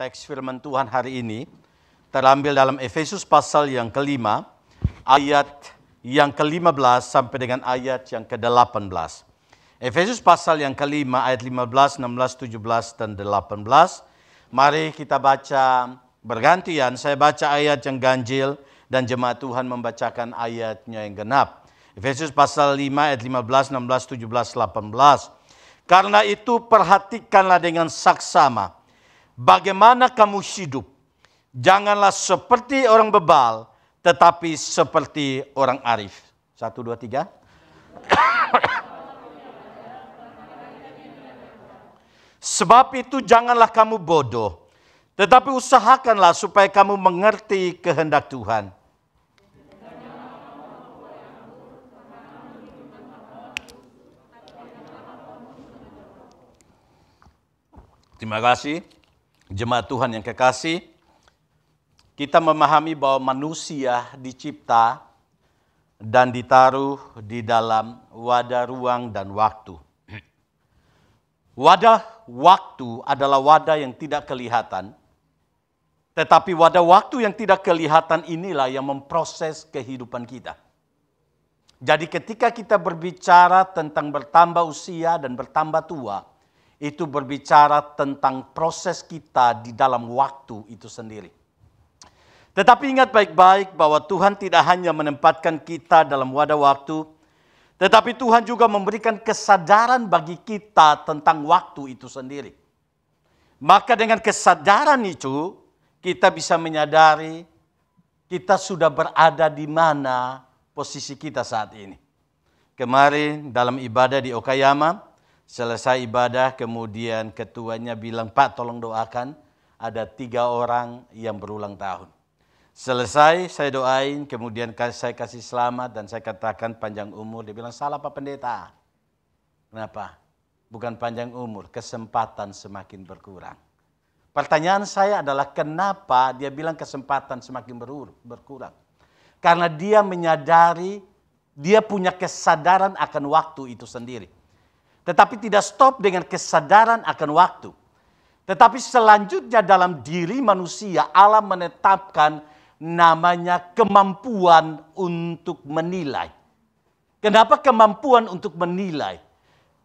teks firman Tuhan hari ini terambil dalam Efesus pasal yang kelima, ayat yang ke-15 sampai dengan ayat yang ke-18. Efesus pasal yang kelima ayat 15, 16, 17, dan 18. Mari kita baca bergantian. Saya baca ayat yang ganjil dan jemaat Tuhan membacakan ayatnya yang genap. Efesus pasal 5 ayat 15, 16, 17, 18. Karena itu perhatikanlah dengan saksama bagaimana kamu hidup. Janganlah seperti orang bebal, tetapi seperti orang arif. Satu, dua, tiga. Sebab itu janganlah kamu bodoh, tetapi usahakanlah supaya kamu mengerti kehendak Tuhan. Terima kasih jemaat Tuhan yang kekasih, kita memahami bahwa manusia dicipta dan ditaruh di dalam wadah ruang dan waktu. Wadah waktu adalah wadah yang tidak kelihatan, tetapi wadah waktu yang tidak kelihatan inilah yang memproses kehidupan kita. Jadi, ketika kita berbicara tentang bertambah usia dan bertambah tua, itu berbicara tentang proses kita di dalam waktu itu sendiri. Tetapi ingat baik-baik bahwa Tuhan tidak hanya menempatkan kita dalam wadah waktu, tetapi Tuhan juga memberikan kesadaran bagi kita tentang waktu itu sendiri. Maka dengan kesadaran itu, kita bisa menyadari kita sudah berada di mana posisi kita saat ini. Kemarin dalam ibadah di Okayama, Selesai ibadah kemudian ketuanya bilang, Pak tolong doakan ada tiga orang yang berulang tahun. Selesai saya doain, kemudian saya kasih selamat dan saya katakan panjang umur. Dia bilang, salah Pak Pendeta. Kenapa? Bukan panjang umur, kesempatan semakin berkurang. Pertanyaan saya adalah kenapa dia bilang kesempatan semakin berkurang? Karena dia menyadari dia punya kesadaran akan waktu itu sendiri. Tetapi tidak stop dengan kesadaran akan waktu. Tetapi selanjutnya dalam diri manusia Allah menetapkan namanya kemampuan untuk menilai. Kenapa kemampuan untuk menilai?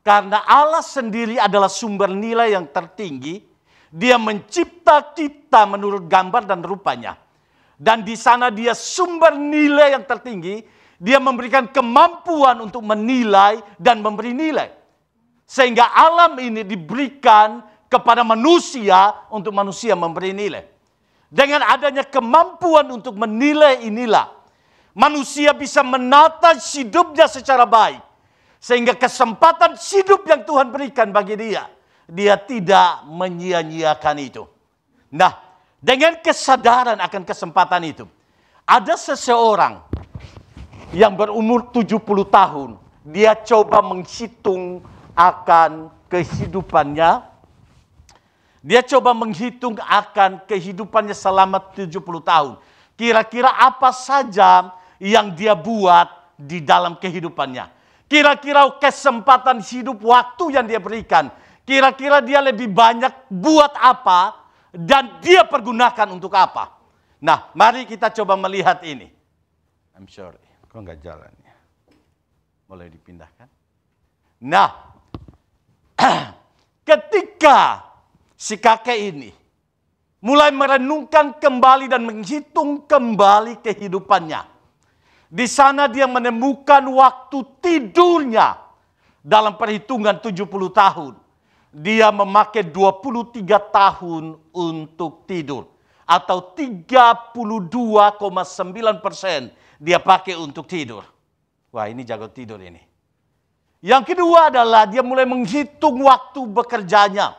Karena Allah sendiri adalah sumber nilai yang tertinggi. Dia mencipta kita menurut gambar dan rupanya. Dan di sana dia sumber nilai yang tertinggi. Dia memberikan kemampuan untuk menilai dan memberi nilai. Sehingga alam ini diberikan kepada manusia untuk manusia memberi nilai. Dengan adanya kemampuan untuk menilai inilah, manusia bisa menata hidupnya secara baik. Sehingga kesempatan hidup yang Tuhan berikan bagi dia, dia tidak menyia-nyiakan itu. Nah, dengan kesadaran akan kesempatan itu, ada seseorang yang berumur 70 tahun, dia coba menghitung akan kehidupannya. Dia coba menghitung akan kehidupannya selama 70 tahun. Kira-kira apa saja yang dia buat di dalam kehidupannya. Kira-kira kesempatan hidup waktu yang dia berikan. Kira-kira dia lebih banyak buat apa dan dia pergunakan untuk apa. Nah, mari kita coba melihat ini. I'm sorry, kok nggak jalan ya? Boleh dipindahkan? Nah, Ketika si kakek ini mulai merenungkan kembali dan menghitung kembali kehidupannya. Di sana dia menemukan waktu tidurnya dalam perhitungan 70 tahun. Dia memakai 23 tahun untuk tidur. Atau 32,9 persen dia pakai untuk tidur. Wah ini jago tidur ini. Yang kedua adalah dia mulai menghitung waktu bekerjanya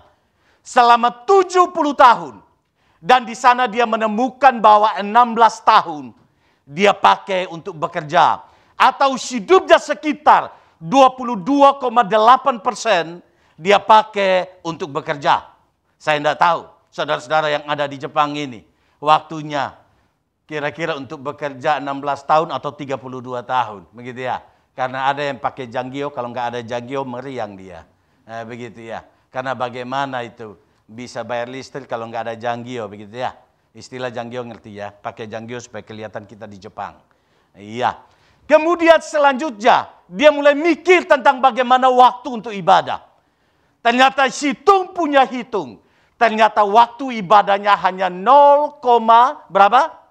selama 70 tahun. Dan di sana dia menemukan bahwa 16 tahun dia pakai untuk bekerja. Atau hidupnya sekitar 22,8 persen dia pakai untuk bekerja. Saya tidak tahu saudara-saudara yang ada di Jepang ini waktunya kira-kira untuk bekerja 16 tahun atau 32 tahun. Begitu ya. Karena ada yang pakai janggio, kalau nggak ada janggio meriang dia. Eh, begitu ya. Karena bagaimana itu bisa bayar listrik kalau nggak ada janggio, begitu ya. Istilah janggio ngerti ya, pakai janggio supaya kelihatan kita di Jepang. Iya. Kemudian selanjutnya, dia mulai mikir tentang bagaimana waktu untuk ibadah. Ternyata hitung punya hitung. Ternyata waktu ibadahnya hanya 0, berapa?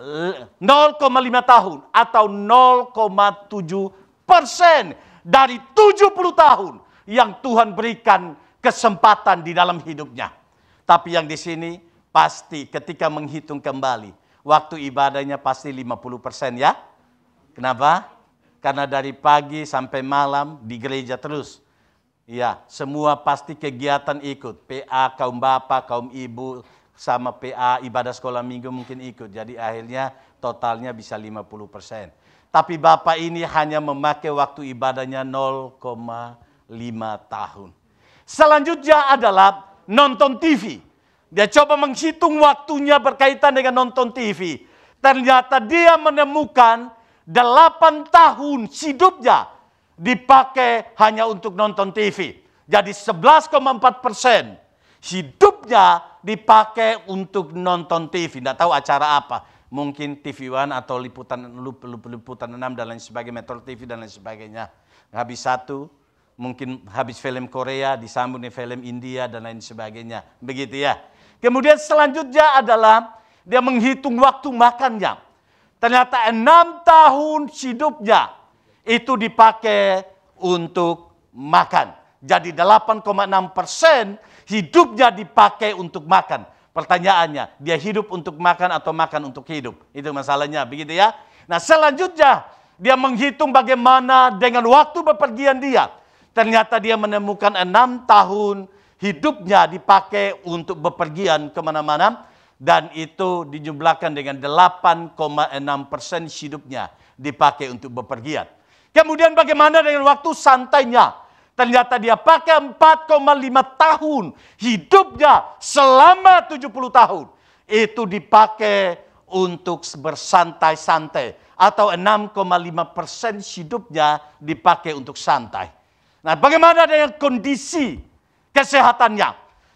0,5 tahun atau 0,7 persen dari 70 tahun yang Tuhan berikan kesempatan di dalam hidupnya. Tapi yang di sini pasti ketika menghitung kembali waktu ibadahnya pasti 50 persen ya. Kenapa? Karena dari pagi sampai malam di gereja terus. Ya, semua pasti kegiatan ikut. PA, kaum bapak, kaum ibu, sama PA ibadah sekolah minggu mungkin ikut. Jadi akhirnya totalnya bisa 50 persen. Tapi Bapak ini hanya memakai waktu ibadahnya 0,5 tahun. Selanjutnya adalah nonton TV. Dia coba menghitung waktunya berkaitan dengan nonton TV. Ternyata dia menemukan 8 tahun hidupnya dipakai hanya untuk nonton TV. Jadi 11,4 persen hidupnya dipakai untuk nonton TV. Tidak tahu acara apa. Mungkin TV One atau liputan lup, lup, liputan 6 dan lain sebagainya, Metro TV dan lain sebagainya. Habis satu, mungkin habis film Korea, disambung di film India dan lain sebagainya. Begitu ya. Kemudian selanjutnya adalah dia menghitung waktu makannya. Ternyata enam tahun hidupnya itu dipakai untuk makan. Jadi 8,6 persen hidupnya dipakai untuk makan. Pertanyaannya, dia hidup untuk makan atau makan untuk hidup? Itu masalahnya, begitu ya. Nah, selanjutnya dia menghitung bagaimana dengan waktu bepergian dia. Ternyata dia menemukan enam tahun hidupnya dipakai untuk bepergian kemana-mana. Dan itu dijumlahkan dengan 8,6 persen hidupnya dipakai untuk bepergian. Kemudian bagaimana dengan waktu santainya? Ternyata dia pakai 4,5 tahun hidupnya selama 70 tahun. Itu dipakai untuk bersantai-santai. Atau 6,5 persen hidupnya dipakai untuk santai. Nah bagaimana dengan kondisi kesehatannya?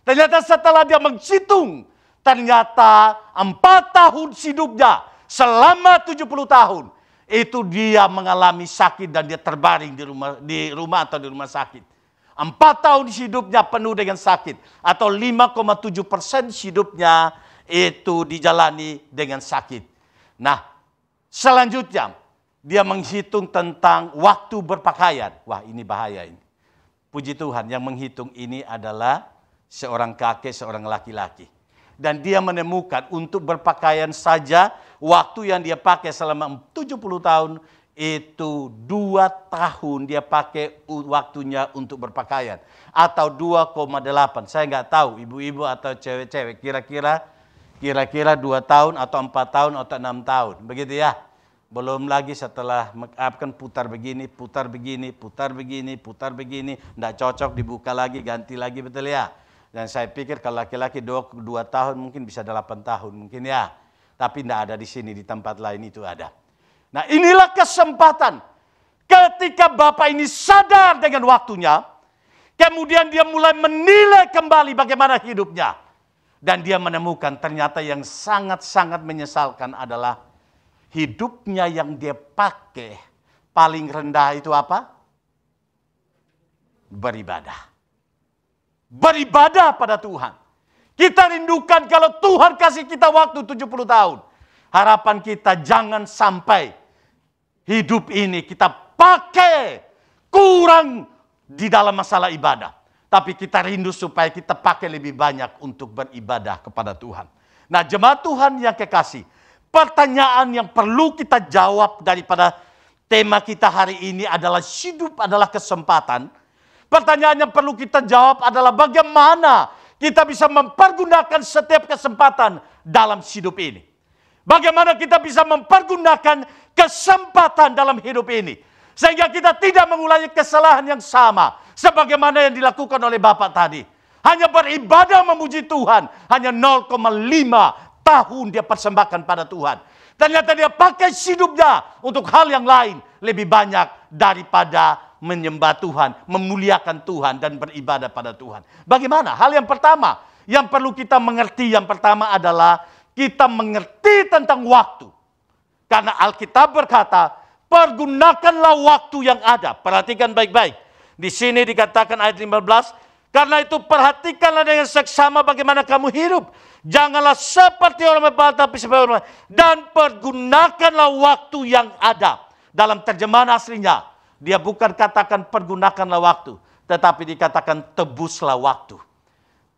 Ternyata setelah dia menghitung, ternyata 4 tahun hidupnya selama 70 tahun itu dia mengalami sakit dan dia terbaring di rumah, di rumah atau di rumah sakit. Empat tahun hidupnya penuh dengan sakit. Atau 5,7 persen hidupnya itu dijalani dengan sakit. Nah, selanjutnya dia menghitung tentang waktu berpakaian. Wah ini bahaya ini. Puji Tuhan yang menghitung ini adalah seorang kakek, seorang laki-laki dan dia menemukan untuk berpakaian saja waktu yang dia pakai selama 70 tahun itu dua tahun dia pakai waktunya untuk berpakaian atau 2,8 saya nggak tahu ibu-ibu atau cewek-cewek kira-kira kira-kira dua tahun atau empat tahun atau enam tahun begitu ya belum lagi setelah mengapkan ah, putar begini putar begini putar begini putar begini nggak cocok dibuka lagi ganti lagi betul ya dan saya pikir kalau laki-laki dua, dua tahun mungkin bisa delapan tahun mungkin ya. Tapi tidak ada di sini, di tempat lain itu ada. Nah inilah kesempatan. Ketika Bapak ini sadar dengan waktunya. Kemudian dia mulai menilai kembali bagaimana hidupnya. Dan dia menemukan ternyata yang sangat-sangat menyesalkan adalah hidupnya yang dia pakai paling rendah itu apa? Beribadah beribadah pada Tuhan. Kita rindukan kalau Tuhan kasih kita waktu 70 tahun. Harapan kita jangan sampai hidup ini kita pakai kurang di dalam masalah ibadah. Tapi kita rindu supaya kita pakai lebih banyak untuk beribadah kepada Tuhan. Nah jemaat Tuhan yang kekasih, pertanyaan yang perlu kita jawab daripada tema kita hari ini adalah hidup adalah kesempatan Pertanyaan yang perlu kita jawab adalah bagaimana kita bisa mempergunakan setiap kesempatan dalam hidup ini. Bagaimana kita bisa mempergunakan kesempatan dalam hidup ini. Sehingga kita tidak mengulangi kesalahan yang sama. Sebagaimana yang dilakukan oleh Bapak tadi. Hanya beribadah memuji Tuhan. Hanya 0,5 tahun dia persembahkan pada Tuhan. Ternyata dia pakai hidupnya untuk hal yang lain lebih banyak daripada menyembah Tuhan, memuliakan Tuhan dan beribadah pada Tuhan. Bagaimana? Hal yang pertama yang perlu kita mengerti yang pertama adalah kita mengerti tentang waktu. Karena Alkitab berkata, pergunakanlah waktu yang ada. Perhatikan baik-baik. Di sini dikatakan ayat 15, karena itu perhatikanlah dengan seksama bagaimana kamu hidup. Janganlah seperti orang bebal tapi seperti orang Dan pergunakanlah waktu yang ada. Dalam terjemahan aslinya, dia bukan katakan pergunakanlah waktu. Tetapi dikatakan tebuslah waktu.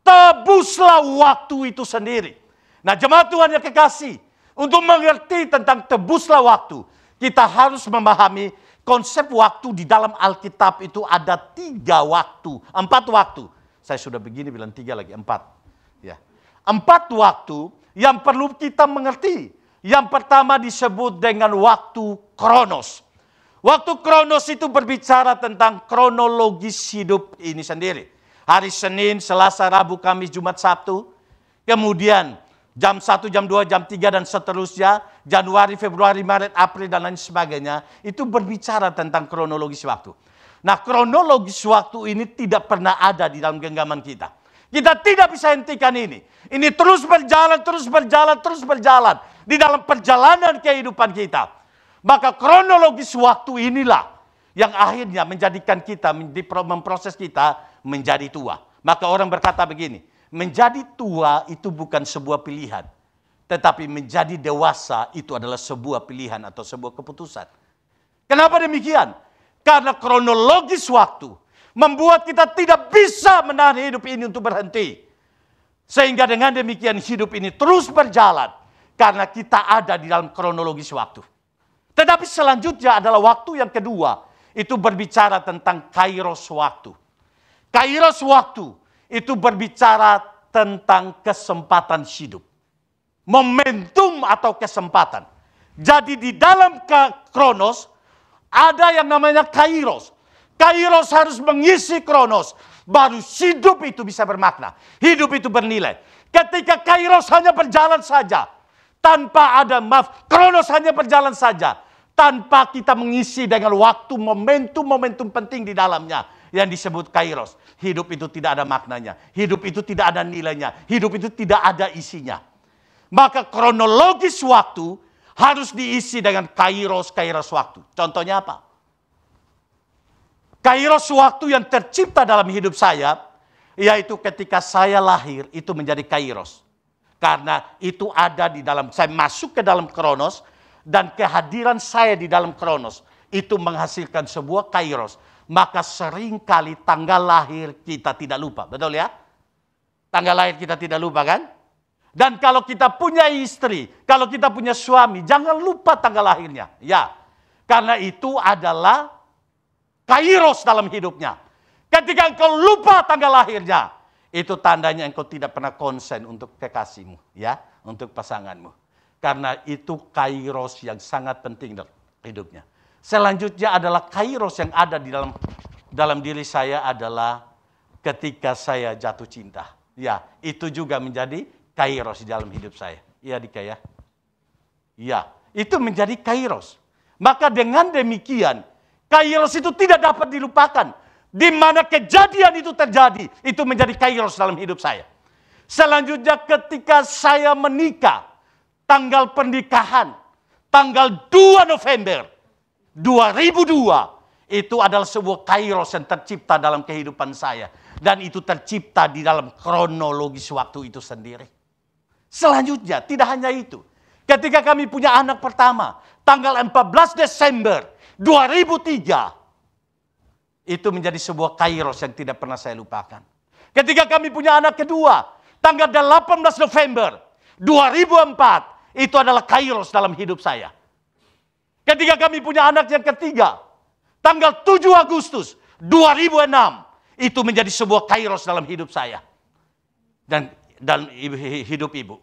Tebuslah waktu itu sendiri. Nah jemaat Tuhan yang kekasih. Untuk mengerti tentang tebuslah waktu. Kita harus memahami konsep waktu di dalam Alkitab itu ada tiga waktu, empat waktu. Saya sudah begini bilang tiga lagi, empat. Ya. Empat waktu yang perlu kita mengerti. Yang pertama disebut dengan waktu kronos. Waktu kronos itu berbicara tentang kronologis hidup ini sendiri. Hari Senin, Selasa, Rabu, Kamis, Jumat, Sabtu. Kemudian jam 1, jam 2, jam 3 dan seterusnya, Januari, Februari, Maret, April dan lain sebagainya, itu berbicara tentang kronologis waktu. Nah, kronologis waktu ini tidak pernah ada di dalam genggaman kita. Kita tidak bisa hentikan ini. Ini terus berjalan, terus berjalan, terus berjalan di dalam perjalanan kehidupan kita. Maka kronologis waktu inilah yang akhirnya menjadikan kita memproses kita menjadi tua. Maka orang berkata begini, menjadi tua itu bukan sebuah pilihan, tetapi menjadi dewasa itu adalah sebuah pilihan atau sebuah keputusan. Kenapa demikian? Karena kronologis waktu membuat kita tidak bisa menahan hidup ini untuk berhenti. Sehingga dengan demikian hidup ini terus berjalan karena kita ada di dalam kronologis waktu. Tetapi selanjutnya adalah waktu yang kedua, itu berbicara tentang kairos waktu. Kairos waktu itu berbicara tentang kesempatan hidup. Momentum atau kesempatan. Jadi di dalam kronos ada yang namanya kairos. Kairos harus mengisi kronos. Baru hidup itu bisa bermakna. Hidup itu bernilai. Ketika kairos hanya berjalan saja. Tanpa ada maaf. Kronos hanya berjalan saja tanpa kita mengisi dengan waktu momentum-momentum penting di dalamnya yang disebut kairos. Hidup itu tidak ada maknanya. Hidup itu tidak ada nilainya. Hidup itu tidak ada isinya. Maka kronologis waktu harus diisi dengan kairos kairos waktu. Contohnya apa? Kairos waktu yang tercipta dalam hidup saya yaitu ketika saya lahir itu menjadi kairos. Karena itu ada di dalam saya masuk ke dalam kronos dan kehadiran saya di dalam kronos itu menghasilkan sebuah kairos maka seringkali tanggal lahir kita tidak lupa. Betul ya? Tanggal lahir kita tidak lupa kan? Dan kalau kita punya istri, kalau kita punya suami, jangan lupa tanggal lahirnya. Ya, karena itu adalah kairos dalam hidupnya. Ketika engkau lupa tanggal lahirnya, itu tandanya engkau tidak pernah konsen untuk kekasihmu, ya, untuk pasanganmu. Karena itu kairos yang sangat penting dalam hidupnya. Selanjutnya adalah kairos yang ada di dalam dalam diri saya adalah ketika saya jatuh cinta. Ya, itu juga menjadi kairos di dalam hidup saya. Iya, Dika ya. ya itu menjadi kairos. Maka dengan demikian, kairos itu tidak dapat dilupakan. Di mana kejadian itu terjadi, itu menjadi kairos dalam hidup saya. Selanjutnya ketika saya menikah, tanggal pernikahan, tanggal 2 November 2002 itu adalah sebuah kairos yang tercipta dalam kehidupan saya. Dan itu tercipta di dalam kronologis waktu itu sendiri. Selanjutnya, tidak hanya itu. Ketika kami punya anak pertama, tanggal 14 Desember 2003, itu menjadi sebuah kairos yang tidak pernah saya lupakan. Ketika kami punya anak kedua, tanggal 18 November 2004, itu adalah kairos dalam hidup saya. Ketika kami punya anak yang ketiga, tanggal 7 Agustus 2006, itu menjadi sebuah kairos dalam hidup saya. Dan dalam hidup ibu.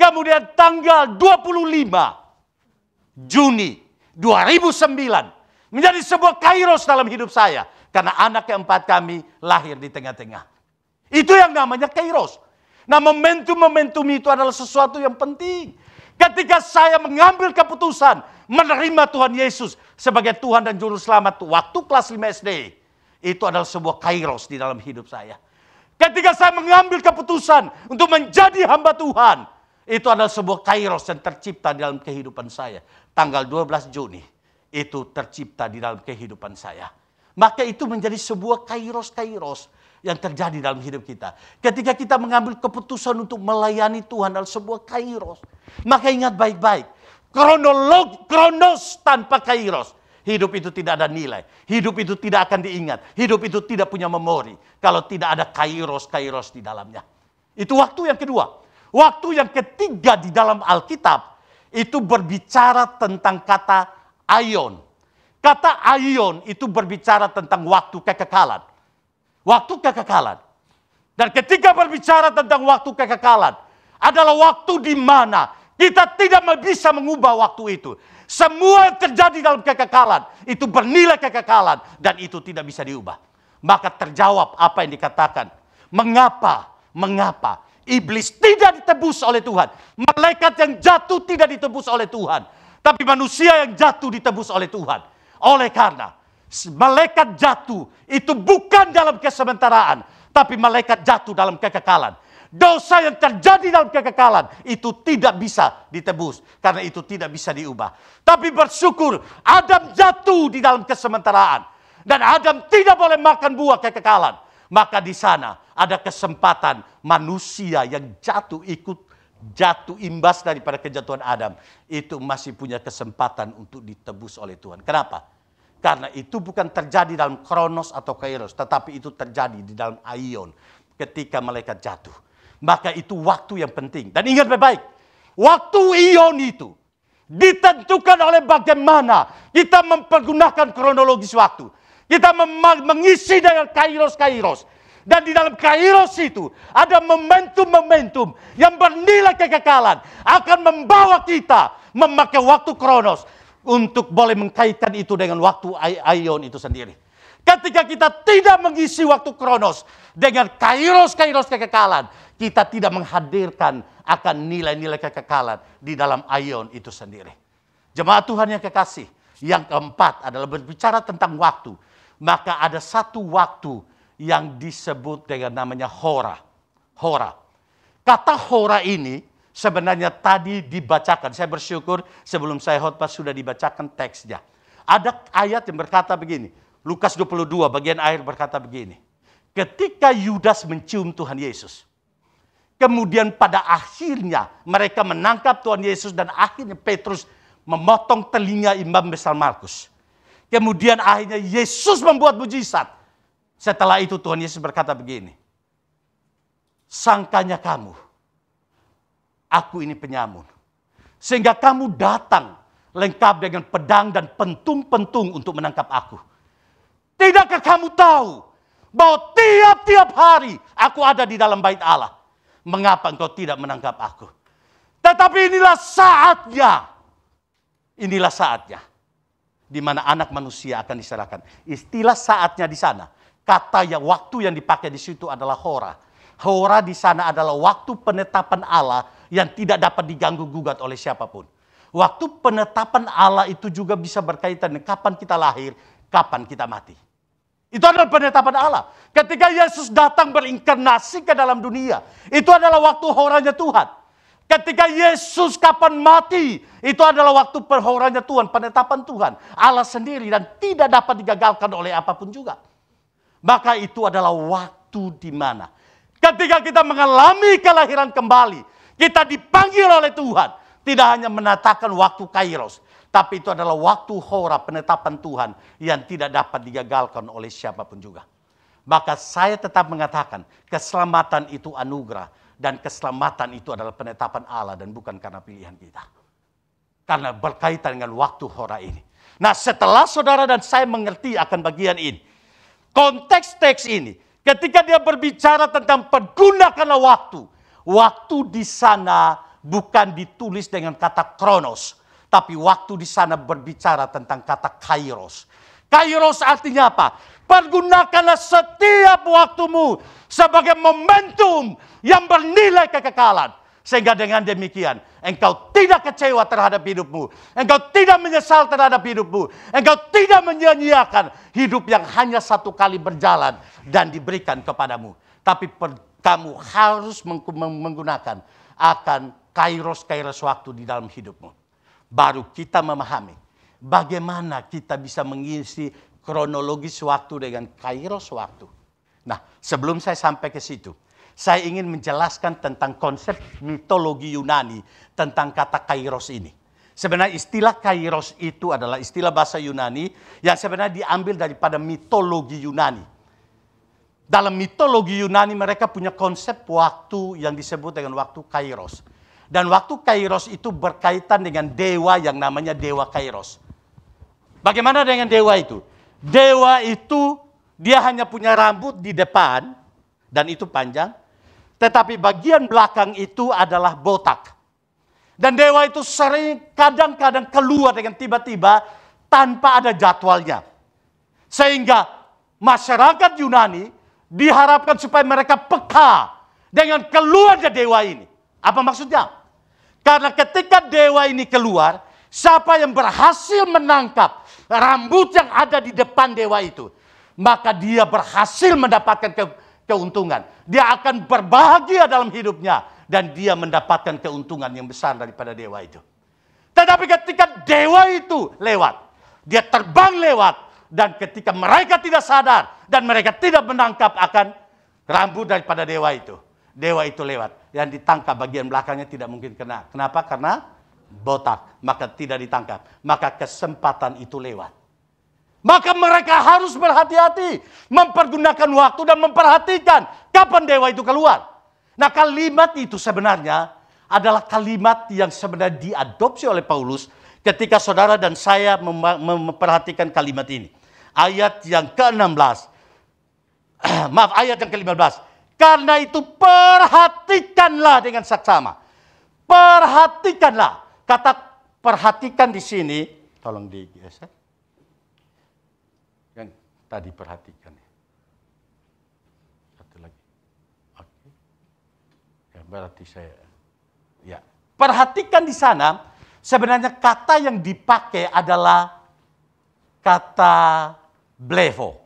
Kemudian tanggal 25 Juni 2009 menjadi sebuah kairos dalam hidup saya karena anak keempat kami lahir di tengah-tengah. Itu yang namanya kairos. Nah, momentum-momentum itu adalah sesuatu yang penting. Ketika saya mengambil keputusan menerima Tuhan Yesus sebagai Tuhan dan Juru Selamat waktu kelas 5 SD. Itu adalah sebuah kairos di dalam hidup saya. Ketika saya mengambil keputusan untuk menjadi hamba Tuhan. Itu adalah sebuah kairos yang tercipta di dalam kehidupan saya. Tanggal 12 Juni itu tercipta di dalam kehidupan saya. Maka itu menjadi sebuah kairos-kairos yang terjadi dalam hidup kita. Ketika kita mengambil keputusan untuk melayani Tuhan dalam sebuah kairos. Maka ingat baik-baik. Kronolog, kronos tanpa kairos. Hidup itu tidak ada nilai. Hidup itu tidak akan diingat. Hidup itu tidak punya memori. Kalau tidak ada kairos-kairos di dalamnya. Itu waktu yang kedua. Waktu yang ketiga di dalam Alkitab. Itu berbicara tentang kata aion. Kata aion itu berbicara tentang waktu kekekalan. Waktu kekekalan. Dan ketika berbicara tentang waktu kekekalan. Adalah waktu di mana kita tidak bisa mengubah waktu itu. Semua yang terjadi dalam kekekalan. Itu bernilai kekekalan. Dan itu tidak bisa diubah. Maka terjawab apa yang dikatakan. Mengapa? Mengapa? Iblis tidak ditebus oleh Tuhan. Malaikat yang jatuh tidak ditebus oleh Tuhan. Tapi manusia yang jatuh ditebus oleh Tuhan. Oleh karena malaikat jatuh itu bukan dalam kesementaraan. Tapi malaikat jatuh dalam kekekalan. Dosa yang terjadi dalam kekekalan itu tidak bisa ditebus karena itu tidak bisa diubah. Tapi bersyukur Adam jatuh di dalam kesementaraan dan Adam tidak boleh makan buah kekekalan. Maka di sana ada kesempatan manusia yang jatuh ikut jatuh imbas daripada kejatuhan Adam itu masih punya kesempatan untuk ditebus oleh Tuhan. Kenapa? Karena itu bukan terjadi dalam kronos atau kairos, tetapi itu terjadi di dalam aion ketika malaikat jatuh maka itu waktu yang penting. Dan ingat baik-baik, waktu ion itu ditentukan oleh bagaimana kita mempergunakan kronologis waktu. Kita mengisi dengan kairos-kairos. Dan di dalam kairos itu ada momentum-momentum yang bernilai kekekalan. Akan membawa kita memakai waktu kronos untuk boleh mengkaitkan itu dengan waktu ion itu sendiri. Ketika kita tidak mengisi waktu kronos dengan kairos-kairos kekekalan. Kita tidak menghadirkan akan nilai-nilai kekekalan di dalam ion itu sendiri. Jemaat Tuhan yang kekasih, yang keempat adalah berbicara tentang waktu. Maka ada satu waktu yang disebut dengan namanya hora. Hora. Kata hora ini sebenarnya tadi dibacakan. Saya bersyukur sebelum saya khotbah sudah dibacakan teksnya. Ada ayat yang berkata begini. Lukas 22 bagian akhir berkata begini. Ketika Yudas mencium Tuhan Yesus. Kemudian pada akhirnya mereka menangkap Tuhan Yesus dan akhirnya Petrus memotong telinga imam besar Markus. Kemudian akhirnya Yesus membuat mujizat. Setelah itu Tuhan Yesus berkata begini. Sangkanya kamu, aku ini penyamun. Sehingga kamu datang lengkap dengan pedang dan pentung-pentung untuk menangkap aku. Tidakkah kamu tahu bahwa tiap-tiap hari aku ada di dalam bait Allah mengapa engkau tidak menangkap aku? Tetapi inilah saatnya. Inilah saatnya. Di mana anak manusia akan diserahkan. Istilah saatnya di sana. Kata yang waktu yang dipakai di situ adalah hora. Hora di sana adalah waktu penetapan Allah yang tidak dapat diganggu gugat oleh siapapun. Waktu penetapan Allah itu juga bisa berkaitan dengan kapan kita lahir, kapan kita mati. Itu adalah penetapan Allah. Ketika Yesus datang berinkarnasi ke dalam dunia, itu adalah waktu horanya Tuhan. Ketika Yesus kapan mati, itu adalah waktu perhoranya Tuhan, penetapan Tuhan. Allah sendiri dan tidak dapat digagalkan oleh apapun juga. Maka itu adalah waktu di mana ketika kita mengalami kelahiran kembali, kita dipanggil oleh Tuhan. Tidak hanya menatakan waktu kairos, tapi itu adalah waktu hora penetapan Tuhan yang tidak dapat digagalkan oleh siapapun juga. Maka saya tetap mengatakan keselamatan itu anugerah dan keselamatan itu adalah penetapan Allah dan bukan karena pilihan kita. Karena berkaitan dengan waktu hora ini. Nah setelah saudara dan saya mengerti akan bagian ini. Konteks teks ini. Ketika dia berbicara tentang pergunakanlah waktu. Waktu di sana bukan ditulis dengan kata kronos. Tapi waktu di sana berbicara tentang kata kairos. Kairos artinya apa? Pergunakanlah setiap waktumu sebagai momentum yang bernilai kekekalan. Sehingga dengan demikian, engkau tidak kecewa terhadap hidupmu. Engkau tidak menyesal terhadap hidupmu. Engkau tidak menyanyiakan hidup yang hanya satu kali berjalan dan diberikan kepadamu. Tapi per, kamu harus menggunakan akan kairos-kairos waktu di dalam hidupmu baru kita memahami bagaimana kita bisa mengisi kronologis waktu dengan kairos waktu. Nah, sebelum saya sampai ke situ, saya ingin menjelaskan tentang konsep mitologi Yunani tentang kata kairos ini. Sebenarnya istilah kairos itu adalah istilah bahasa Yunani yang sebenarnya diambil daripada mitologi Yunani. Dalam mitologi Yunani mereka punya konsep waktu yang disebut dengan waktu kairos. Dan waktu kairos itu berkaitan dengan dewa yang namanya dewa kairos. Bagaimana dengan dewa itu? Dewa itu dia hanya punya rambut di depan dan itu panjang, tetapi bagian belakang itu adalah botak. Dan dewa itu sering kadang-kadang keluar dengan tiba-tiba tanpa ada jadwalnya. Sehingga masyarakat Yunani diharapkan supaya mereka peka dengan keluarnya dewa ini. Apa maksudnya? Karena ketika dewa ini keluar, siapa yang berhasil menangkap rambut yang ada di depan dewa itu, maka dia berhasil mendapatkan ke keuntungan. Dia akan berbahagia dalam hidupnya dan dia mendapatkan keuntungan yang besar daripada dewa itu. Tetapi ketika dewa itu lewat, dia terbang lewat dan ketika mereka tidak sadar dan mereka tidak menangkap akan rambut daripada dewa itu, dewa itu lewat. Yang ditangkap bagian belakangnya tidak mungkin kena. Kenapa? Karena botak, maka tidak ditangkap. Maka kesempatan itu lewat. Maka mereka harus berhati-hati, mempergunakan waktu dan memperhatikan kapan dewa itu keluar. Nah kalimat itu sebenarnya adalah kalimat yang sebenarnya diadopsi oleh Paulus ketika saudara dan saya memperhatikan kalimat ini. Ayat yang ke-16, maaf ayat yang ke-15. Karena itu perhatikanlah dengan saksama. Perhatikanlah. Kata perhatikan di sini, tolong digeser. Yang tadi perhatikan. Ya. Satu lagi. Oke. Ya, berarti saya, ya. Perhatikan di sana, sebenarnya kata yang dipakai adalah kata blevo.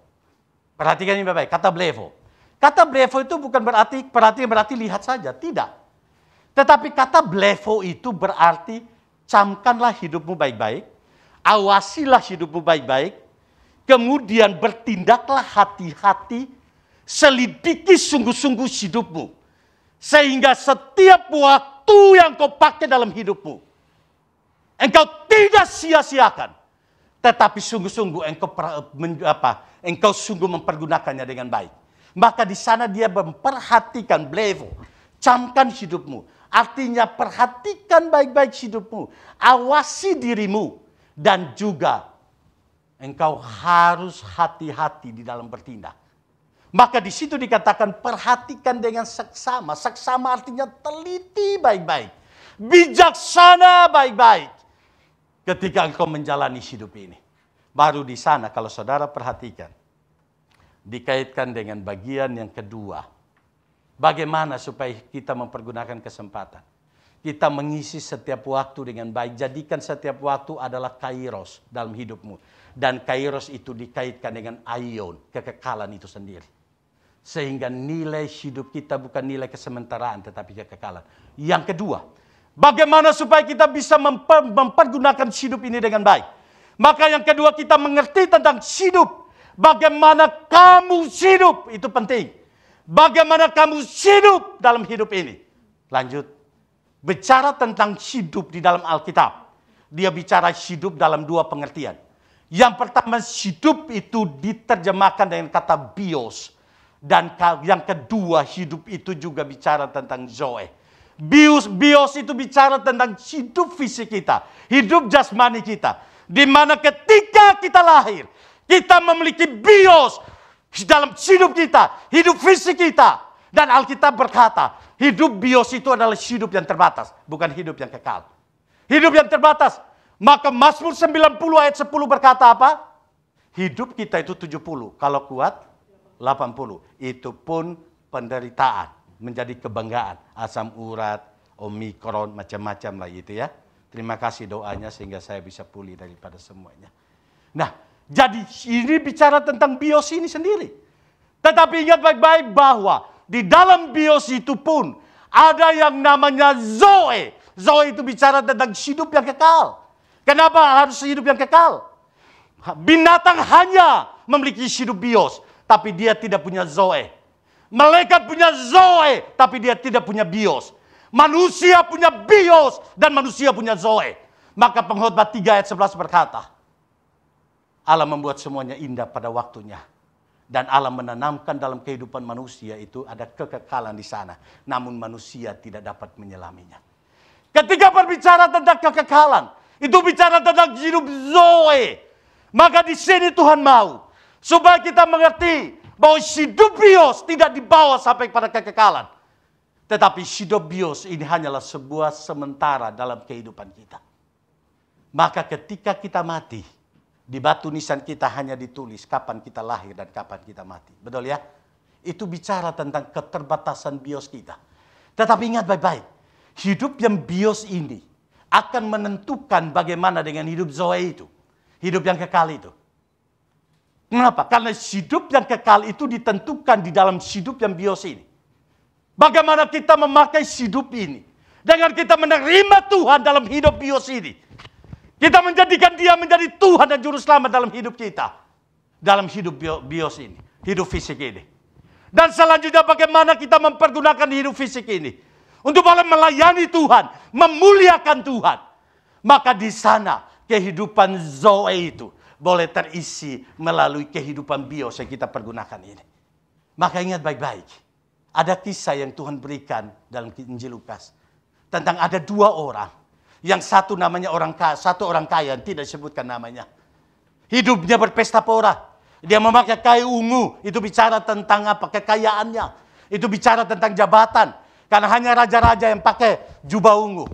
Perhatikan ini baik-baik, kata blevo. Kata blevo itu bukan berarti berarti berarti lihat saja, tidak. Tetapi kata blevo itu berarti camkanlah hidupmu baik-baik, awasilah hidupmu baik-baik, kemudian bertindaklah hati-hati, selidiki sungguh-sungguh hidupmu. Sehingga setiap waktu yang kau pakai dalam hidupmu, engkau tidak sia-siakan. Tetapi sungguh-sungguh engkau, apa, engkau sungguh mempergunakannya dengan baik. Maka di sana dia memperhatikan belevo. Camkan hidupmu. Artinya perhatikan baik-baik hidupmu. Awasi dirimu. Dan juga engkau harus hati-hati di dalam bertindak. Maka di situ dikatakan perhatikan dengan seksama. Seksama artinya teliti baik-baik. Bijaksana baik-baik. Ketika engkau menjalani hidup ini. Baru di sana kalau saudara perhatikan dikaitkan dengan bagian yang kedua. Bagaimana supaya kita mempergunakan kesempatan? Kita mengisi setiap waktu dengan baik. Jadikan setiap waktu adalah kairos dalam hidupmu. Dan kairos itu dikaitkan dengan aion, kekekalan itu sendiri. Sehingga nilai hidup kita bukan nilai kesementaraan tetapi kekekalan. Yang kedua, bagaimana supaya kita bisa memper mempergunakan hidup ini dengan baik? Maka yang kedua kita mengerti tentang hidup Bagaimana kamu hidup itu penting. Bagaimana kamu hidup dalam hidup ini. Lanjut. Bicara tentang hidup di dalam Alkitab. Dia bicara hidup dalam dua pengertian. Yang pertama hidup itu diterjemahkan dengan kata bios. Dan yang kedua hidup itu juga bicara tentang zoe. Bios, bios itu bicara tentang hidup fisik kita. Hidup jasmani kita. Dimana ketika kita lahir, kita memiliki bios dalam hidup kita, hidup fisik kita. Dan Alkitab berkata, hidup bios itu adalah hidup yang terbatas, bukan hidup yang kekal. Hidup yang terbatas. Maka Mazmur 90 ayat 10 berkata apa? Hidup kita itu 70, kalau kuat 80. Itu pun penderitaan, menjadi kebanggaan. Asam urat, omikron, macam-macam lah itu ya. Terima kasih doanya sehingga saya bisa pulih daripada semuanya. Nah, jadi ini bicara tentang bios ini sendiri. Tetapi ingat baik-baik bahwa di dalam bios itu pun ada yang namanya Zoe. Zoe itu bicara tentang hidup yang kekal. Kenapa harus hidup yang kekal? Binatang hanya memiliki hidup bios, tapi dia tidak punya Zoe. Malaikat punya Zoe, tapi dia tidak punya bios. Manusia punya bios dan manusia punya Zoe. Maka pengkhotbah 3 ayat 11 berkata, Allah membuat semuanya indah pada waktunya. Dan Allah menanamkan dalam kehidupan manusia itu ada kekekalan di sana. Namun manusia tidak dapat menyelaminya. Ketika berbicara tentang kekekalan, itu bicara tentang hidup Zoe. Maka di sini Tuhan mau supaya kita mengerti bahwa Sidobios tidak dibawa sampai pada kekekalan. Tetapi Sidobios ini hanyalah sebuah sementara dalam kehidupan kita. Maka ketika kita mati, di batu nisan kita hanya ditulis kapan kita lahir dan kapan kita mati. Betul ya? Itu bicara tentang keterbatasan bios kita. Tetapi ingat baik-baik, hidup yang bios ini akan menentukan bagaimana dengan hidup Zoe itu. Hidup yang kekal itu. Kenapa? Karena hidup yang kekal itu ditentukan di dalam hidup yang bios ini. Bagaimana kita memakai hidup ini. Dengan kita menerima Tuhan dalam hidup bios ini. Kita menjadikan dia menjadi Tuhan dan Juru Selamat dalam hidup kita. Dalam hidup bios ini. Hidup fisik ini. Dan selanjutnya bagaimana kita mempergunakan hidup fisik ini. Untuk malah melayani Tuhan. Memuliakan Tuhan. Maka di sana kehidupan Zoe itu boleh terisi melalui kehidupan bios yang kita pergunakan ini. Maka ingat baik-baik. Ada kisah yang Tuhan berikan dalam Injil Lukas. Tentang ada dua orang yang satu namanya orang kaya, satu orang kaya, yang tidak disebutkan namanya. Hidupnya berpesta pora. Dia memakai kayu ungu, itu bicara tentang apa? Kekayaannya. Itu bicara tentang jabatan. Karena hanya raja-raja yang pakai jubah ungu.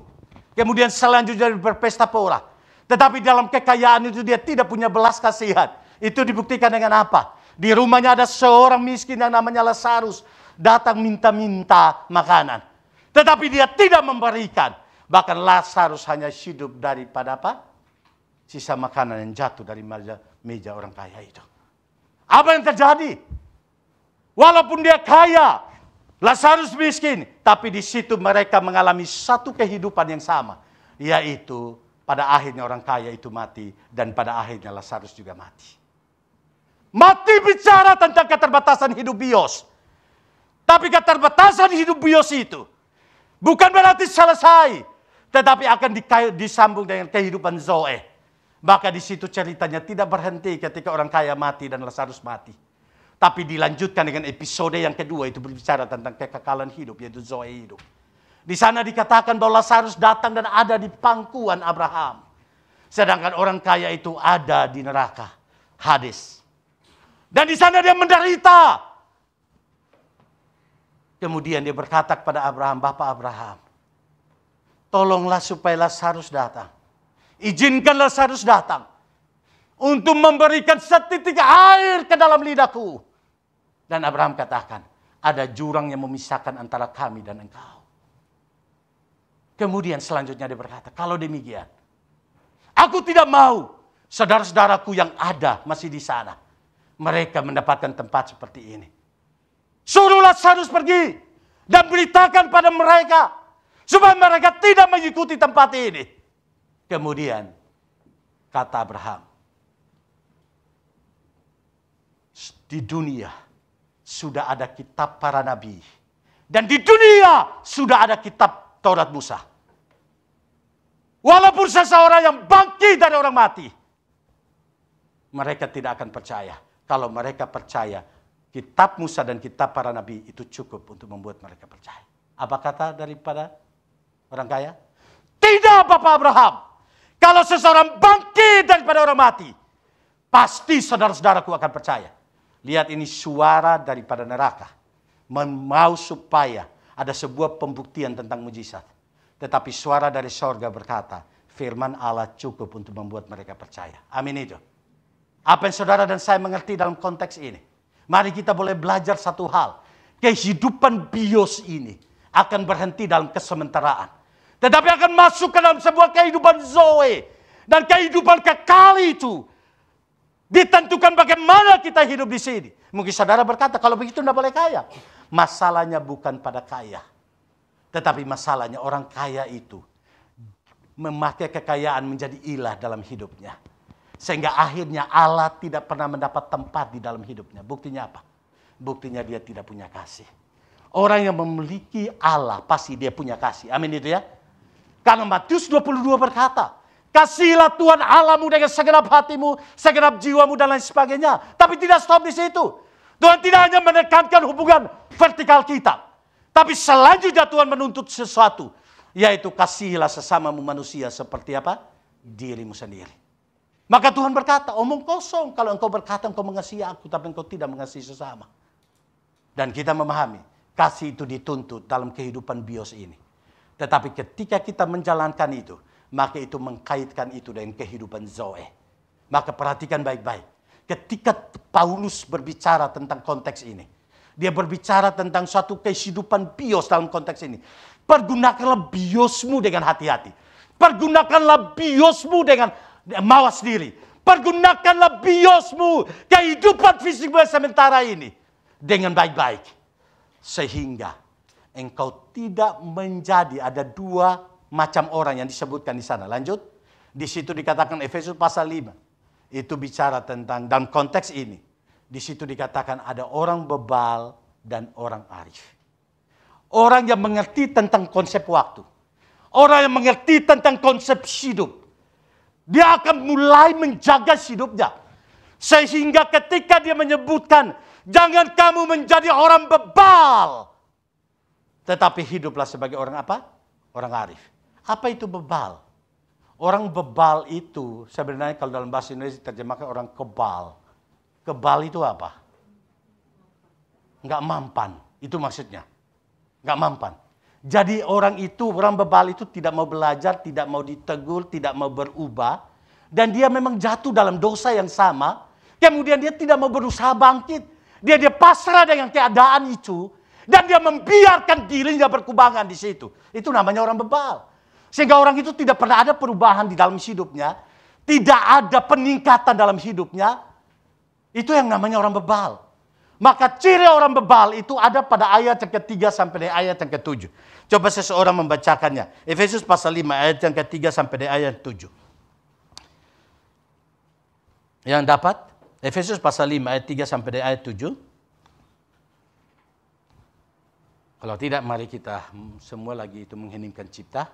Kemudian selanjutnya berpesta pora. Tetapi dalam kekayaan itu dia tidak punya belas kasihan. Itu dibuktikan dengan apa? Di rumahnya ada seorang miskin yang namanya Lazarus. Datang minta-minta makanan. Tetapi dia tidak memberikan. Bahkan Lazarus hanya hidup daripada apa? Sisa makanan yang jatuh dari meja, meja orang kaya itu. Apa yang terjadi? Walaupun dia kaya, Lazarus miskin, tapi di situ mereka mengalami satu kehidupan yang sama, yaitu pada akhirnya orang kaya itu mati dan pada akhirnya Lazarus juga mati. Mati bicara tentang keterbatasan hidup bios. Tapi keterbatasan hidup bios itu bukan berarti selesai tetapi akan disambung dengan kehidupan Zoe. Maka di situ ceritanya tidak berhenti ketika orang kaya mati dan Lazarus mati. Tapi dilanjutkan dengan episode yang kedua itu berbicara tentang kekekalan hidup yaitu Zoe hidup. Di sana dikatakan bahwa Lazarus datang dan ada di pangkuan Abraham. Sedangkan orang kaya itu ada di neraka. Hadis. Dan di sana dia menderita. Kemudian dia berkata kepada Abraham, Bapak Abraham, Tolonglah supaya Lazarus datang. Izinkan Lazarus datang. Untuk memberikan setitik air ke dalam lidahku. Dan Abraham katakan, ada jurang yang memisahkan antara kami dan engkau. Kemudian selanjutnya dia berkata, kalau demikian, aku tidak mau saudara-saudaraku yang ada masih di sana. Mereka mendapatkan tempat seperti ini. Suruhlah Lazarus pergi dan beritakan pada mereka Supaya mereka tidak mengikuti tempat ini. Kemudian kata Abraham. Di dunia sudah ada kitab para nabi. Dan di dunia sudah ada kitab Taurat Musa. Walaupun seseorang yang bangkit dari orang mati. Mereka tidak akan percaya. Kalau mereka percaya, kitab Musa dan kitab para nabi itu cukup untuk membuat mereka percaya. Apa kata daripada Orang kaya? Tidak Bapak Abraham. Kalau seseorang bangkit daripada orang mati, pasti saudara-saudaraku akan percaya. Lihat ini suara daripada neraka. Mau supaya ada sebuah pembuktian tentang mujizat. Tetapi suara dari sorga berkata, firman Allah cukup untuk membuat mereka percaya. Amin itu. Apa yang saudara dan saya mengerti dalam konteks ini. Mari kita boleh belajar satu hal. Kehidupan bios ini akan berhenti dalam kesementaraan. Tetapi akan masuk ke dalam sebuah kehidupan Zoe. Dan kehidupan kekal itu ditentukan bagaimana kita hidup di sini. Mungkin saudara berkata, kalau begitu tidak boleh kaya. Masalahnya bukan pada kaya. Tetapi masalahnya orang kaya itu memakai kekayaan menjadi ilah dalam hidupnya. Sehingga akhirnya Allah tidak pernah mendapat tempat di dalam hidupnya. Buktinya apa? Buktinya dia tidak punya kasih. Orang yang memiliki Allah pasti dia punya kasih. Amin itu ya. Karena Matius 22 berkata, kasihilah Tuhan Allahmu dengan segenap hatimu, segenap jiwamu dan lain sebagainya. Tapi tidak stop di situ. Tuhan tidak hanya menekankan hubungan vertikal kita. Tapi selanjutnya Tuhan menuntut sesuatu. Yaitu kasihilah sesamamu manusia seperti apa? Dirimu sendiri. Maka Tuhan berkata, omong kosong kalau engkau berkata engkau mengasihi aku, tapi engkau tidak mengasihi sesama. Dan kita memahami, kasih itu dituntut dalam kehidupan bios ini. Tetapi ketika kita menjalankan itu, maka itu mengkaitkan itu dengan kehidupan Zoe. Maka perhatikan baik-baik. Ketika Paulus berbicara tentang konteks ini, dia berbicara tentang suatu kehidupan bios dalam konteks ini. Pergunakanlah biosmu dengan hati-hati. Pergunakanlah biosmu dengan mawas diri. Pergunakanlah biosmu, kehidupan fisikmu sementara ini dengan baik-baik. Sehingga engkau tidak menjadi ada dua macam orang yang disebutkan di sana. Lanjut. Di situ dikatakan Efesus pasal 5. Itu bicara tentang dalam konteks ini. Di situ dikatakan ada orang bebal dan orang arif. Orang yang mengerti tentang konsep waktu. Orang yang mengerti tentang konsep hidup. Dia akan mulai menjaga hidupnya. Sehingga ketika dia menyebutkan, jangan kamu menjadi orang bebal tetapi hiduplah sebagai orang apa? Orang arif. Apa itu bebal? Orang bebal itu sebenarnya kalau dalam bahasa Indonesia terjemahkan orang kebal. Kebal itu apa? Nggak mampan. Itu maksudnya. Nggak mampan. Jadi orang itu, orang bebal itu tidak mau belajar, tidak mau ditegur, tidak mau berubah. Dan dia memang jatuh dalam dosa yang sama. Kemudian dia tidak mau berusaha bangkit. Dia dia pasrah dengan keadaan itu. Dan dia membiarkan dirinya berkubangan di situ. Itu namanya orang bebal. Sehingga orang itu tidak pernah ada perubahan di dalam hidupnya. Tidak ada peningkatan dalam hidupnya. Itu yang namanya orang bebal. Maka ciri orang bebal itu ada pada ayat yang ketiga sampai dengan ayat yang ketujuh. Coba seseorang membacakannya. Efesus pasal 5 ayat yang ketiga sampai dengan ayat yang tujuh. Yang dapat? Efesus pasal 5 ayat 3 sampai dengan ayat 7. Kalau tidak, mari kita semua lagi itu mengheningkan cipta.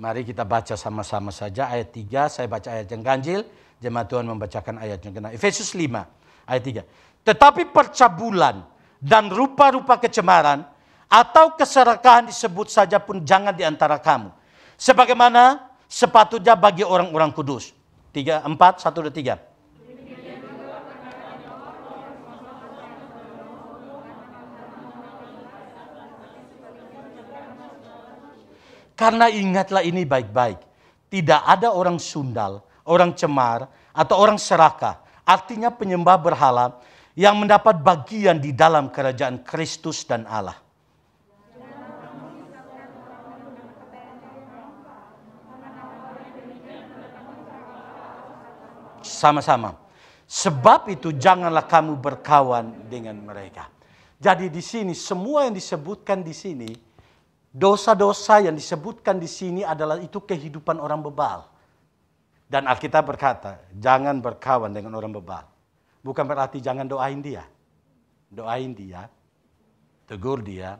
Mari kita baca sama-sama saja ayat 3, saya baca ayat yang ganjil, jemaat Tuhan membacakan ayat yang kena. Efesus 5 ayat 3. Tetapi percabulan dan rupa-rupa kecemaran atau keserakahan disebut saja pun jangan diantara kamu. Sebagaimana sepatutnya bagi orang-orang kudus. 3, 4, 1, 2, 3. Karena ingatlah ini baik-baik. Tidak ada orang sundal, orang cemar, atau orang serakah. Artinya penyembah berhala yang mendapat bagian di dalam kerajaan Kristus dan Allah. Sama-sama. Sebab itu janganlah kamu berkawan dengan mereka. Jadi di sini semua yang disebutkan di sini Dosa-dosa yang disebutkan di sini adalah itu kehidupan orang bebal. Dan Alkitab berkata, jangan berkawan dengan orang bebal. Bukan berarti jangan doain dia. Doain dia, tegur dia,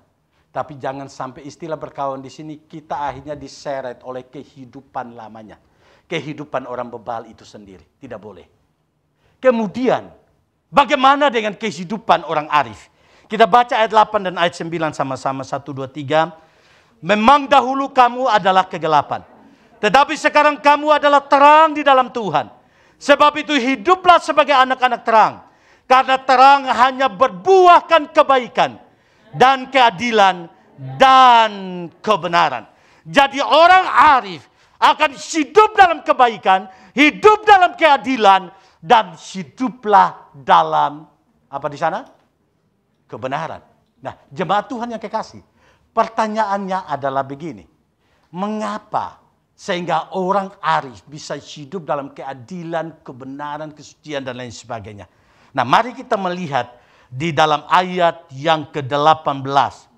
tapi jangan sampai istilah berkawan di sini kita akhirnya diseret oleh kehidupan lamanya. Kehidupan orang bebal itu sendiri. Tidak boleh. Kemudian, bagaimana dengan kehidupan orang arif? Kita baca ayat 8 dan ayat 9 sama-sama. 1, 2, 3. Memang dahulu kamu adalah kegelapan. Tetapi sekarang kamu adalah terang di dalam Tuhan. Sebab itu hiduplah sebagai anak-anak terang. Karena terang hanya berbuahkan kebaikan dan keadilan dan kebenaran. Jadi orang arif akan hidup dalam kebaikan, hidup dalam keadilan, dan hiduplah dalam apa di sana? Kebenaran. Nah, jemaat Tuhan yang kekasih. Pertanyaannya adalah begini. Mengapa sehingga orang arif bisa hidup dalam keadilan, kebenaran, kesucian dan lain sebagainya. Nah, mari kita melihat di dalam ayat yang ke-18.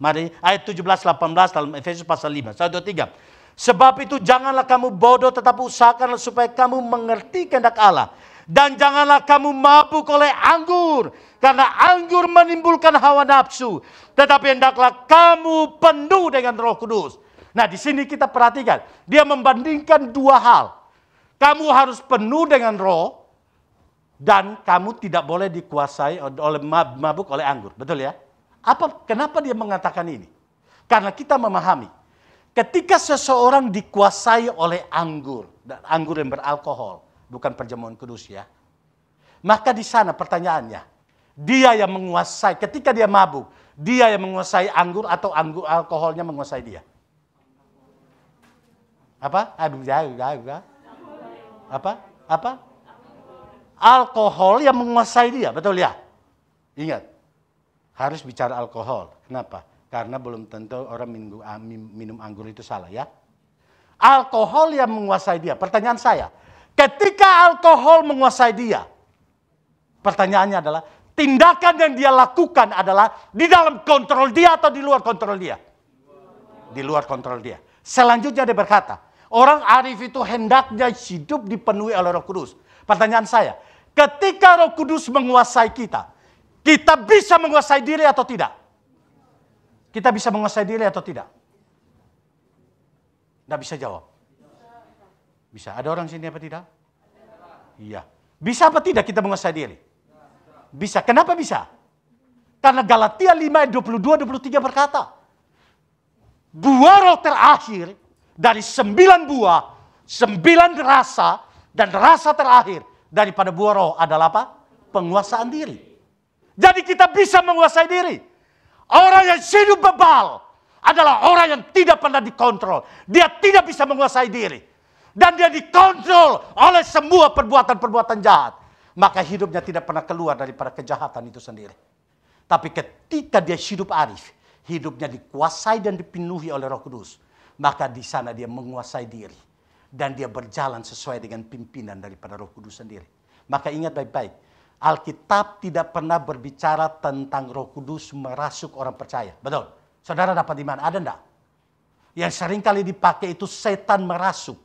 Mari ayat 17 18 dalam Efesus pasal 5. 1 2 3. Sebab itu janganlah kamu bodoh tetapi usahakanlah supaya kamu mengerti kehendak Allah dan janganlah kamu mabuk oleh anggur, karena anggur menimbulkan hawa nafsu. Tetapi hendaklah kamu penuh dengan roh kudus. Nah di sini kita perhatikan, dia membandingkan dua hal. Kamu harus penuh dengan roh, dan kamu tidak boleh dikuasai oleh mabuk oleh anggur. Betul ya? Apa kenapa dia mengatakan ini? Karena kita memahami ketika seseorang dikuasai oleh anggur anggur yang beralkohol, bukan perjamuan kudus ya. Maka di sana pertanyaannya, dia yang menguasai ketika dia mabuk, dia yang menguasai anggur atau anggur alkoholnya menguasai dia. Apa? Apa? Apa? Alkohol yang menguasai dia, betul ya? Ingat, harus bicara alkohol. Kenapa? Karena belum tentu orang ah, minum anggur itu salah ya. Alkohol yang menguasai dia. Pertanyaan saya, Ketika alkohol menguasai dia, pertanyaannya adalah tindakan yang dia lakukan adalah di dalam kontrol dia atau di luar kontrol dia? Di luar kontrol dia. Selanjutnya dia berkata, orang arif itu hendaknya hidup dipenuhi oleh Roh Kudus. Pertanyaan saya, ketika Roh Kudus menguasai kita, kita bisa menguasai diri atau tidak? Kita bisa menguasai diri atau tidak? Tidak bisa jawab. Bisa. Ada orang sini apa tidak? Iya. Bisa apa tidak kita menguasai diri? Bisa. Kenapa bisa? Karena Galatia 5 ayat 22 23 berkata, buah roh terakhir dari sembilan buah, sembilan rasa, dan rasa terakhir daripada buah roh adalah apa? Penguasaan diri. Jadi kita bisa menguasai diri. Orang yang hidup bebal adalah orang yang tidak pernah dikontrol. Dia tidak bisa menguasai diri. Dan dia dikontrol oleh semua perbuatan-perbuatan jahat. Maka hidupnya tidak pernah keluar daripada kejahatan itu sendiri. Tapi ketika dia hidup arif, hidupnya dikuasai dan dipenuhi oleh roh kudus. Maka di sana dia menguasai diri. Dan dia berjalan sesuai dengan pimpinan daripada roh kudus sendiri. Maka ingat baik-baik, Alkitab tidak pernah berbicara tentang Roh Kudus merasuk orang percaya. Betul. Saudara dapat di mana? Ada enggak? Yang seringkali dipakai itu setan merasuk.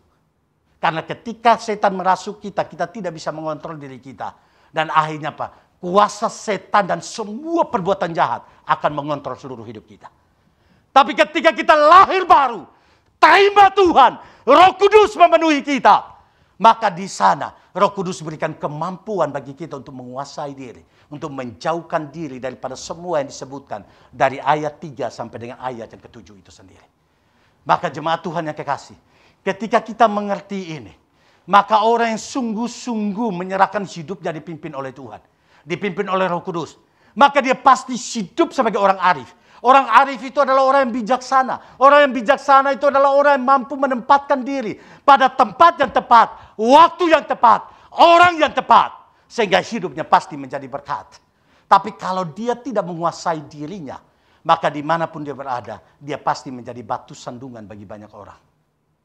Karena ketika setan merasuk kita, kita tidak bisa mengontrol diri kita. Dan akhirnya apa? Kuasa setan dan semua perbuatan jahat akan mengontrol seluruh hidup kita. Tapi ketika kita lahir baru, terima Tuhan, Roh Kudus memenuhi kita. Maka di sana Roh Kudus berikan kemampuan bagi kita untuk menguasai diri, untuk menjauhkan diri daripada semua yang disebutkan dari ayat 3 sampai dengan ayat yang ketujuh itu sendiri. Maka jemaat Tuhan yang kekasih, Ketika kita mengerti ini, maka orang yang sungguh-sungguh menyerahkan hidup jadi dipimpin oleh Tuhan, dipimpin oleh Roh Kudus, maka dia pasti hidup sebagai orang arif. Orang arif itu adalah orang yang bijaksana. Orang yang bijaksana itu adalah orang yang mampu menempatkan diri pada tempat yang tepat, waktu yang tepat, orang yang tepat, sehingga hidupnya pasti menjadi berkat. Tapi kalau dia tidak menguasai dirinya, maka dimanapun dia berada, dia pasti menjadi batu sandungan bagi banyak orang.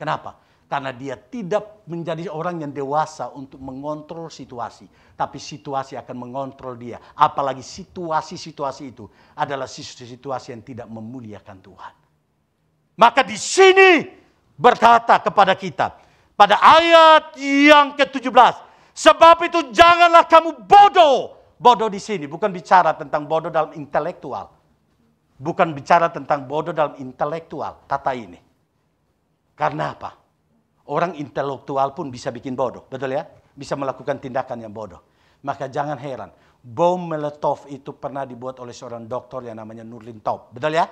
Kenapa? Karena dia tidak menjadi orang yang dewasa untuk mengontrol situasi. Tapi situasi akan mengontrol dia. Apalagi situasi-situasi itu adalah situasi yang tidak memuliakan Tuhan. Maka di sini berkata kepada kita, pada ayat yang ke-17, Sebab itu janganlah kamu bodoh. Bodoh di sini bukan bicara tentang bodoh dalam intelektual. Bukan bicara tentang bodoh dalam intelektual kata ini. Karena apa? Orang intelektual pun bisa bikin bodoh, betul ya? Bisa melakukan tindakan yang bodoh. Maka jangan heran, bom Meletov itu pernah dibuat oleh seorang dokter yang namanya Nurlin Top, betul ya?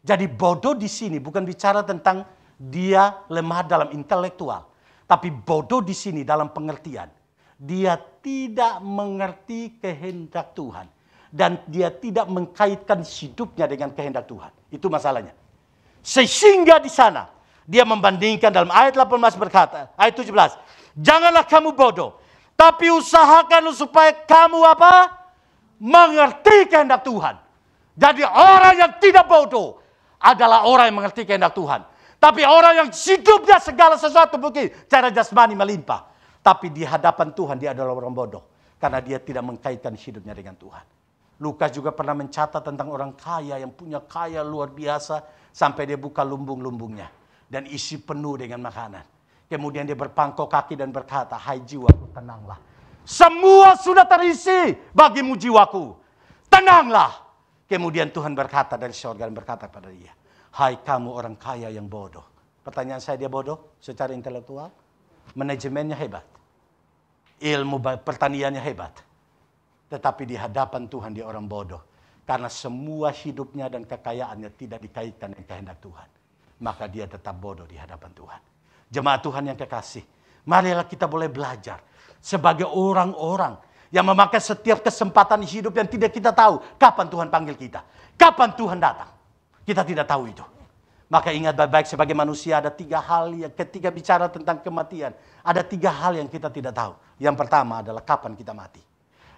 Jadi bodoh di sini bukan bicara tentang dia lemah dalam intelektual, tapi bodoh di sini dalam pengertian. Dia tidak mengerti kehendak Tuhan dan dia tidak mengkaitkan hidupnya dengan kehendak Tuhan. Itu masalahnya. Sehingga di sana dia membandingkan dalam ayat 18 berkata, ayat 17. Janganlah kamu bodoh, tapi usahakan supaya kamu apa? Mengerti kehendak Tuhan. Jadi orang yang tidak bodoh adalah orang yang mengerti kehendak Tuhan. Tapi orang yang hidupnya segala sesuatu mungkin cara jasmani melimpah. Tapi di hadapan Tuhan dia adalah orang bodoh. Karena dia tidak mengkaitkan hidupnya dengan Tuhan. Lukas juga pernah mencatat tentang orang kaya yang punya kaya luar biasa. Sampai dia buka lumbung-lumbungnya dan isi penuh dengan makanan. Kemudian dia berpangku kaki dan berkata, Hai jiwaku, tenanglah. Semua sudah terisi bagimu jiwaku. Tenanglah. Kemudian Tuhan berkata dari syurga dan berkata pada dia, Hai kamu orang kaya yang bodoh. Pertanyaan saya dia bodoh secara intelektual. Manajemennya hebat. Ilmu pertaniannya hebat. Tetapi di hadapan Tuhan dia orang bodoh. Karena semua hidupnya dan kekayaannya tidak dikaitkan dengan kehendak Tuhan maka dia tetap bodoh di hadapan Tuhan. Jemaat Tuhan yang kekasih, marilah kita boleh belajar sebagai orang-orang yang memakai setiap kesempatan hidup yang tidak kita tahu kapan Tuhan panggil kita, kapan Tuhan datang. Kita tidak tahu itu. Maka ingat baik-baik sebagai manusia ada tiga hal yang ketika bicara tentang kematian. Ada tiga hal yang kita tidak tahu. Yang pertama adalah kapan kita mati.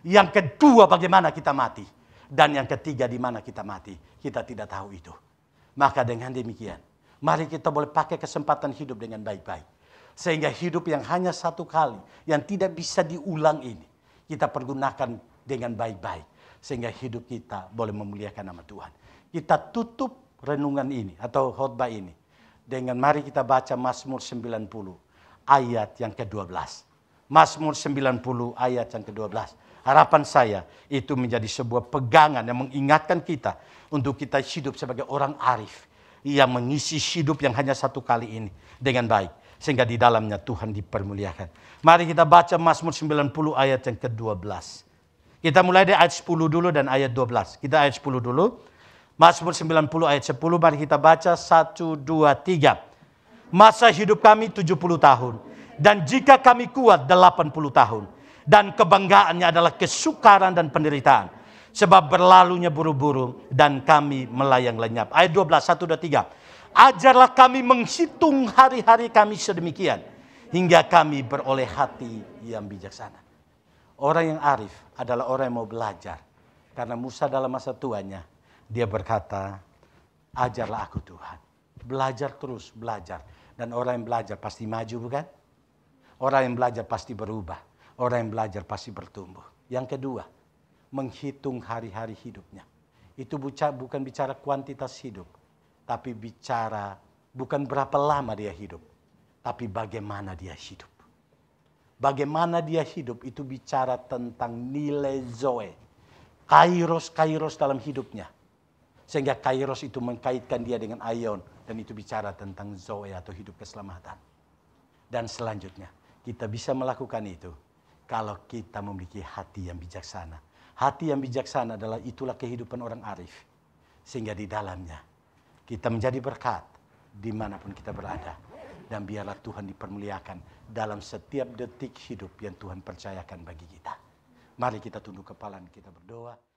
Yang kedua bagaimana kita mati. Dan yang ketiga di mana kita mati. Kita tidak tahu itu. Maka dengan demikian Mari kita boleh pakai kesempatan hidup dengan baik-baik. Sehingga hidup yang hanya satu kali, yang tidak bisa diulang ini, kita pergunakan dengan baik-baik. Sehingga hidup kita boleh memuliakan nama Tuhan. Kita tutup renungan ini atau khotbah ini dengan mari kita baca Mazmur 90 ayat yang ke-12. Mazmur 90 ayat yang ke-12. Harapan saya itu menjadi sebuah pegangan yang mengingatkan kita untuk kita hidup sebagai orang arif ia mengisi hidup yang hanya satu kali ini dengan baik sehingga di dalamnya Tuhan dipermuliakan. Mari kita baca Mazmur 90 ayat yang ke-12. Kita mulai dari ayat 10 dulu dan ayat 12. Kita ayat 10 dulu. Mazmur 90 ayat 10 mari kita baca 1 2 3. Masa hidup kami 70 tahun dan jika kami kuat 80 tahun dan kebanggaannya adalah kesukaran dan penderitaan sebab berlalunya buru-buru dan kami melayang lenyap. Ayat 12, 1, 2, 3. Ajarlah kami menghitung hari-hari kami sedemikian hingga kami beroleh hati yang bijaksana. Orang yang arif adalah orang yang mau belajar. Karena Musa dalam masa tuanya dia berkata, ajarlah aku Tuhan. Belajar terus, belajar. Dan orang yang belajar pasti maju bukan? Orang yang belajar pasti berubah. Orang yang belajar pasti bertumbuh. Yang kedua, menghitung hari-hari hidupnya. Itu bukan bicara kuantitas hidup, tapi bicara bukan berapa lama dia hidup, tapi bagaimana dia hidup. Bagaimana dia hidup itu bicara tentang nilai Zoe. Kairos-kairos dalam hidupnya. Sehingga kairos itu mengkaitkan dia dengan ion Dan itu bicara tentang Zoe atau hidup keselamatan. Dan selanjutnya, kita bisa melakukan itu kalau kita memiliki hati yang bijaksana Hati yang bijaksana adalah itulah kehidupan orang arif. Sehingga di dalamnya kita menjadi berkat dimanapun kita berada. Dan biarlah Tuhan dipermuliakan dalam setiap detik hidup yang Tuhan percayakan bagi kita. Mari kita tunduk kepala kita berdoa.